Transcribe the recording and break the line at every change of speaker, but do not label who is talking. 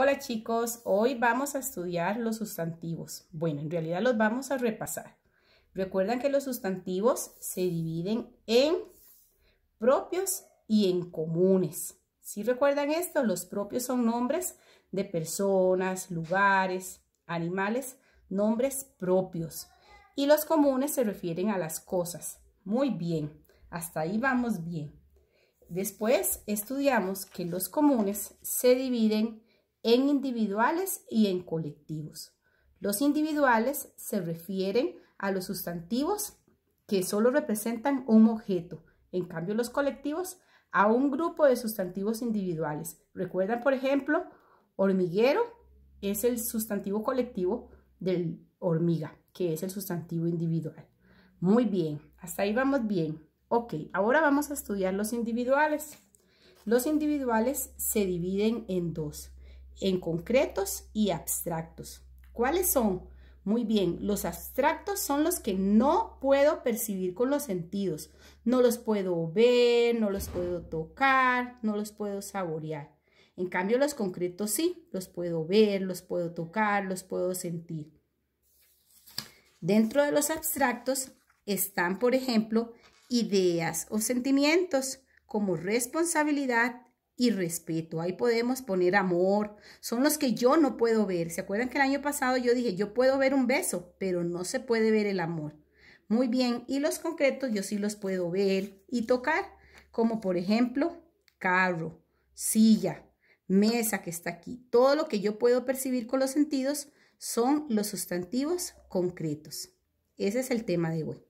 Hola chicos, hoy vamos a estudiar los sustantivos. Bueno, en realidad los vamos a repasar. Recuerdan que los sustantivos se dividen en propios y en comunes. Si recuerdan esto, los propios son nombres de personas, lugares, animales, nombres propios. Y los comunes se refieren a las cosas. Muy bien, hasta ahí vamos bien. Después estudiamos que los comunes se dividen en individuales y en colectivos. Los individuales se refieren a los sustantivos que solo representan un objeto. En cambio, los colectivos a un grupo de sustantivos individuales. Recuerdan, por ejemplo, hormiguero es el sustantivo colectivo del hormiga, que es el sustantivo individual. Muy bien, hasta ahí vamos bien. Ok, ahora vamos a estudiar los individuales. Los individuales se dividen en dos en concretos y abstractos. ¿Cuáles son? Muy bien, los abstractos son los que no puedo percibir con los sentidos. No los puedo ver, no los puedo tocar, no los puedo saborear. En cambio, los concretos sí, los puedo ver, los puedo tocar, los puedo sentir. Dentro de los abstractos están, por ejemplo, ideas o sentimientos como responsabilidad, y respeto. Ahí podemos poner amor. Son los que yo no puedo ver. ¿Se acuerdan que el año pasado yo dije, yo puedo ver un beso, pero no se puede ver el amor? Muy bien, y los concretos yo sí los puedo ver y tocar, como por ejemplo, carro, silla, mesa que está aquí. Todo lo que yo puedo percibir con los sentidos son los sustantivos concretos. Ese es el tema de hoy.